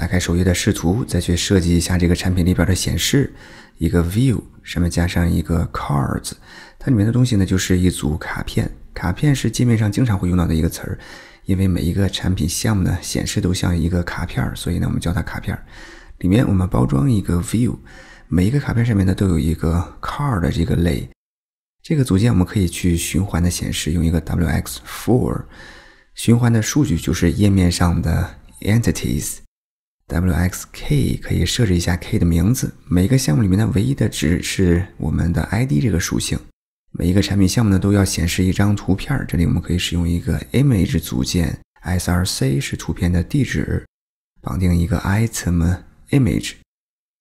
打开首页的视图，再去设计一下这个产品里边的显示。一个 view 上面加上一个 cards，它里面的东西呢就是一组卡片。卡片是界面上经常会用到的一个词儿，因为每一个产品项目呢显示都像一个卡片，所以呢我们叫它卡片。里面我们包装一个 view，每一个卡片上面呢都有一个 card 的这个类。这个组件我们可以去循环的显示，用一个 wx for 循环的数据就是页面上的 entities。W X K 可以设置一下 K 的名字。每个项目里面的唯一的值是我们的 ID 这个属性。每一个产品项目呢都要显示一张图片，这里我们可以使用一个 Image 组件，S R C 是图片的地址，绑定一个 Item Image，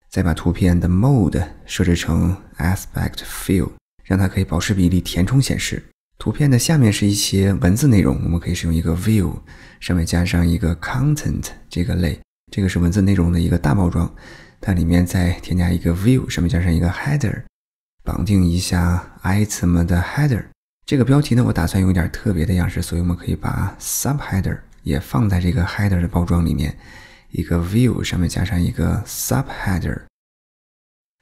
再把图片的 Mode 设置成 Aspect Fill，让它可以保持比例填充显示。图片的下面是一些文字内容，我们可以使用一个 View，上面加上一个 Content 这个类。这个是文字内容的一个大包装，它里面再添加一个 view，上面加上一个 header，绑定一下 item 的 header。这个标题呢，我打算用一点特别的样式，所以我们可以把 subheader 也放在这个 header 的包装里面，一个 view 上面加上一个 subheader，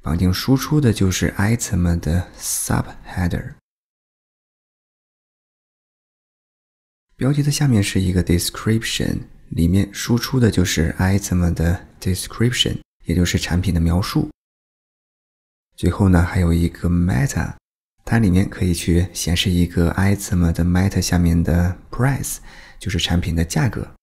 绑定输出的就是 item 的 subheader。标题的下面是一个 description。里面输出的就是 item 的 description，也就是产品的描述。最后呢，还有一个 meta，它里面可以去显示一个 item 的 meta 下面的 price，就是产品的价格。